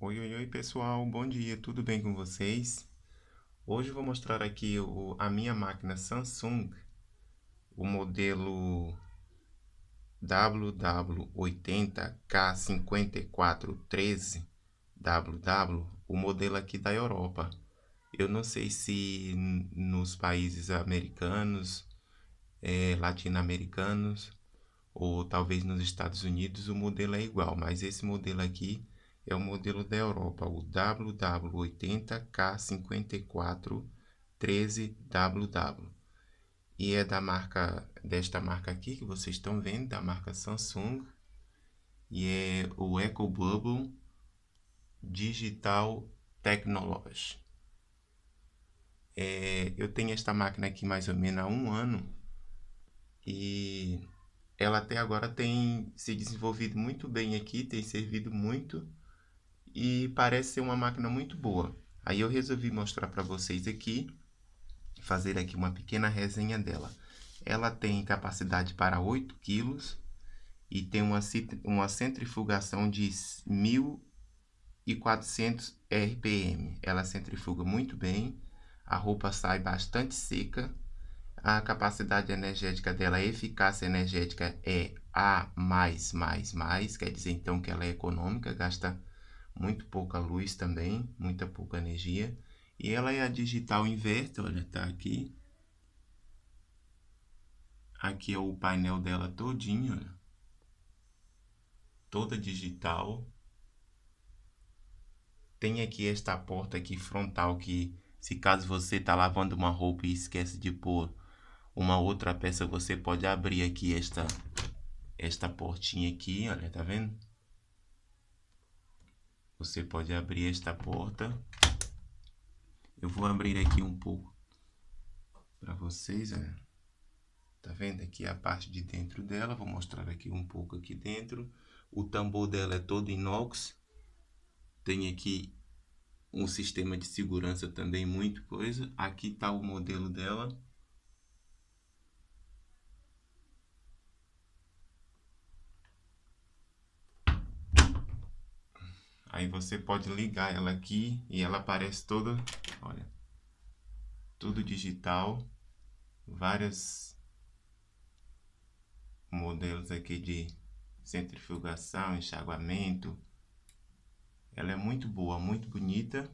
Oi, oi, oi pessoal, bom dia, tudo bem com vocês? Hoje vou mostrar aqui o, a minha máquina Samsung, o modelo WW80K5413WW, o modelo aqui da Europa. Eu não sei se nos países americanos, é, latino-americanos, ou talvez nos Estados Unidos o modelo é igual, mas esse modelo aqui é o modelo da Europa, o WW80K5413WW. E é da marca desta marca aqui que vocês estão vendo, da marca Samsung. E é o EcoBubble Digital Technology. É, eu tenho esta máquina aqui mais ou menos há um ano e ela até agora tem se desenvolvido muito bem aqui, tem servido muito e parece ser uma máquina muito boa. Aí eu resolvi mostrar para vocês aqui, fazer aqui uma pequena resenha dela. Ela tem capacidade para 8 kg e tem uma, uma centrifugação de 1400 RPM. Ela centrifuga muito bem, a roupa sai bastante seca, a capacidade energética dela, a eficácia energética é A+++, quer dizer então que ela é econômica, gasta muito pouca luz também, muita pouca energia. E ela é a digital inverter, olha, tá aqui. Aqui é o painel dela todinho, olha. toda digital. Tem aqui esta porta aqui frontal que se caso você tá lavando uma roupa e esquece de pôr uma outra peça, você pode abrir aqui esta esta portinha aqui, olha, tá vendo? Você pode abrir esta porta. Eu vou abrir aqui um pouco para vocês, olha. É. Tá vendo aqui a parte de dentro dela? Vou mostrar aqui um pouco aqui dentro. O tambor dela é todo inox. Tem aqui um sistema de segurança também muito coisa. Aqui tá o modelo dela. Aí você pode ligar ela aqui e ela aparece toda, olha, tudo digital, vários modelos aqui de centrifugação, enxaguamento. Ela é muito boa, muito bonita.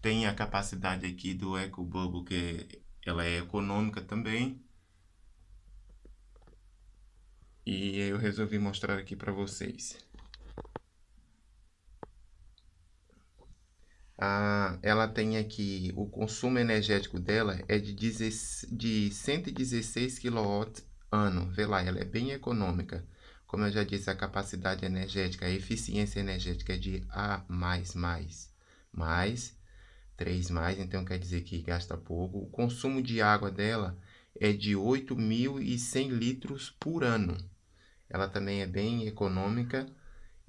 Tem a capacidade aqui do Eco Bubble que ela é econômica também. E eu resolvi mostrar aqui para vocês. Ah, ela tem aqui o consumo energético dela é de, 10, de 116 kWh. Vê lá, ela é bem econômica. Como eu já disse, a capacidade energética, a eficiência energética é de A, mais, mais, mais, 3 mais, então quer dizer que gasta pouco. O consumo de água dela é de 8.100 litros por ano. Ela também é bem econômica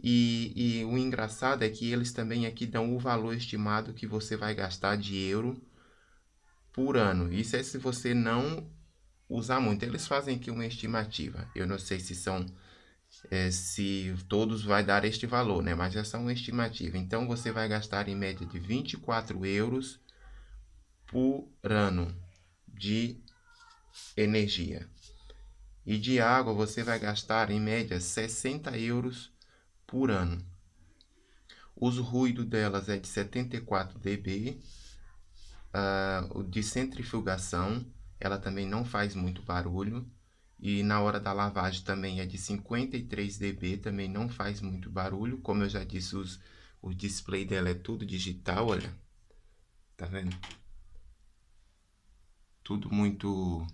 e, e, o engraçado é que eles também aqui dão o valor estimado que você vai gastar de euro por ano. Isso é se você não usar muito. Eles fazem aqui uma estimativa. Eu não sei se são é, se todos vai dar este valor, né? Mas é só uma estimativa. Então você vai gastar em média de 24 euros por ano de energia. E de água você vai gastar em média 60 euros por ano. Uso ruído delas é de 74 dB. Uh, de centrifugação, ela também não faz muito barulho. E na hora da lavagem também é de 53 dB, também não faz muito barulho. Como eu já disse, os, o display dela é tudo digital, olha. Tá vendo? Tudo muito,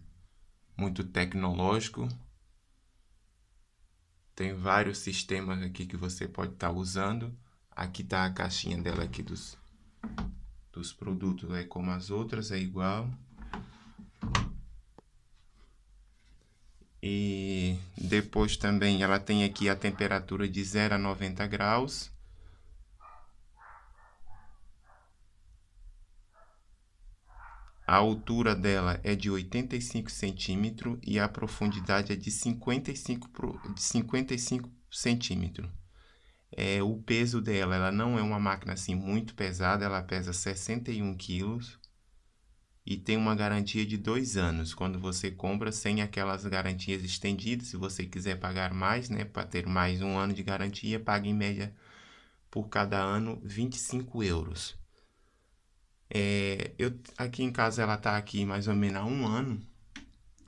muito tecnológico. Tem vários sistemas aqui que você pode estar tá usando. Aqui está a caixinha dela aqui dos, dos produtos, é como as outras, é igual. E depois também ela tem aqui a temperatura de 0 a 90 graus. A altura dela é de 85 centímetros e a profundidade é de 55, pro, de 55 centímetros. É, o peso dela, ela não é uma máquina assim muito pesada, ela pesa 61 quilos e tem uma garantia de dois anos. Quando você compra sem aquelas garantias estendidas, se você quiser pagar mais, né, para ter mais um ano de garantia, paga em média por cada ano 25 euros. É, eu aqui em casa ela está aqui mais ou menos há um ano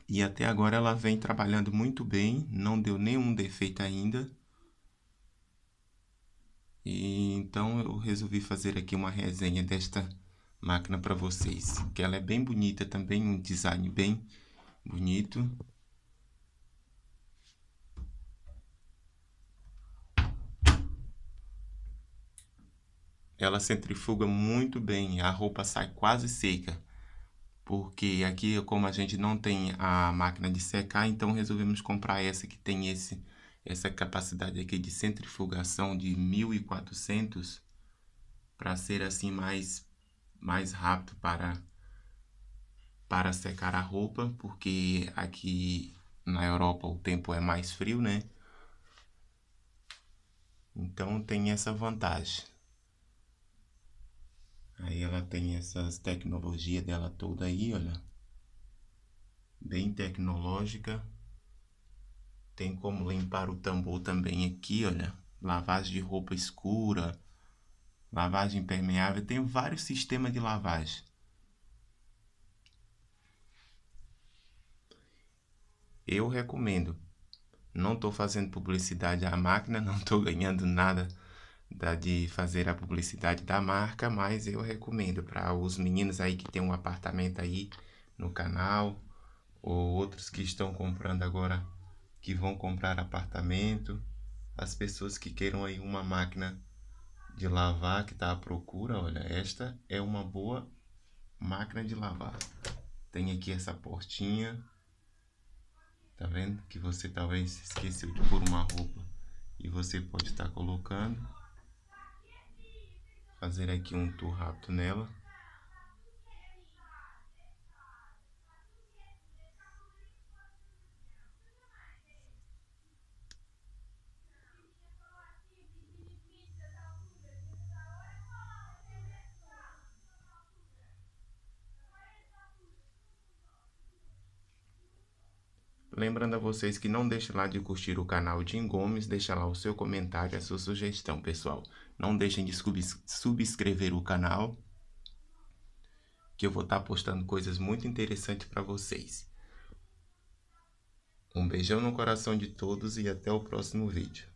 e até agora ela vem trabalhando muito bem, não deu nenhum defeito ainda. E, então eu resolvi fazer aqui uma resenha desta máquina para vocês, que ela é bem bonita também, um design bem bonito. ela centrifuga muito bem, a roupa sai quase seca. Porque aqui, como a gente não tem a máquina de secar, então resolvemos comprar essa que tem esse essa capacidade aqui de centrifugação de 1400 para ser assim mais mais rápido para para secar a roupa, porque aqui na Europa o tempo é mais frio, né? Então tem essa vantagem ela tem essas tecnologia dela toda aí, olha. Bem tecnológica. Tem como limpar o tambor também aqui, olha. Lavagem de roupa escura, lavagem impermeável, tem vários sistemas de lavagem. Eu recomendo. Não estou fazendo publicidade à máquina, não estou ganhando nada da, de fazer a publicidade da marca, mas eu recomendo para os meninos aí que tem um apartamento aí no canal, ou outros que estão comprando agora, que vão comprar apartamento, as pessoas que queiram aí uma máquina de lavar que está à procura, olha, esta é uma boa máquina de lavar. Tem aqui essa portinha, tá vendo? Que você talvez esqueceu de pôr uma roupa e você pode estar tá colocando fazer aqui um tour rápido nela. Lembrando a vocês que não deixe lá de curtir o canal Jim Gomes, deixa lá o seu comentário, a sua sugestão, pessoal. Não deixem de subscrever o canal, que eu vou estar tá postando coisas muito interessantes para vocês. Um beijão no coração de todos e até o próximo vídeo.